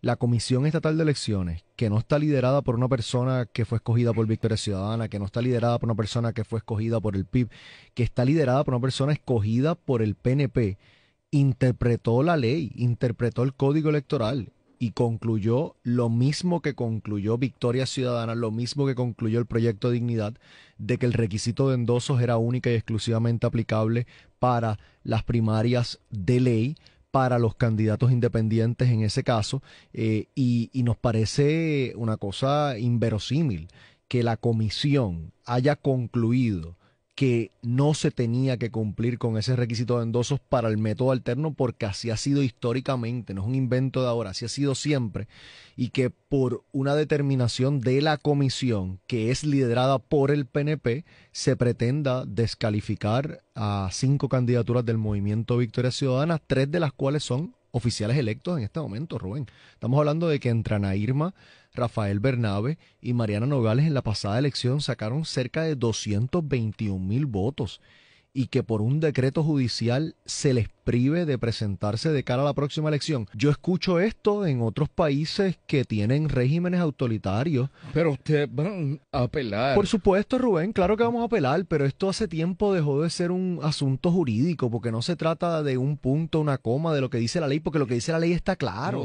la Comisión Estatal de Elecciones, que no está liderada por una persona que fue escogida por Victoria Ciudadana, que no está liderada por una persona que fue escogida por el PIB, que está liderada por una persona escogida por el PNP, interpretó la ley, interpretó el código electoral y concluyó lo mismo que concluyó Victoria Ciudadana, lo mismo que concluyó el proyecto Dignidad, de que el requisito de endosos era única y exclusivamente aplicable para las primarias de ley para los candidatos independientes en ese caso eh, y, y nos parece una cosa inverosímil que la comisión haya concluido que no se tenía que cumplir con ese requisito de endosos para el método alterno porque así ha sido históricamente, no es un invento de ahora, así ha sido siempre, y que por una determinación de la comisión que es liderada por el PNP, se pretenda descalificar a cinco candidaturas del movimiento Victoria Ciudadana, tres de las cuales son oficiales electos en este momento, Rubén. Estamos hablando de que entre Ana Irma, Rafael Bernabe y Mariana Nogales en la pasada elección sacaron cerca de 221 mil votos y que por un decreto judicial se les prive de presentarse de cara a la próxima elección. Yo escucho esto en otros países que tienen regímenes autoritarios. Pero usted van a apelar. Por supuesto, Rubén, claro que vamos a apelar, pero esto hace tiempo dejó de ser un asunto jurídico, porque no se trata de un punto, una coma, de lo que dice la ley, porque lo que dice la ley está claro.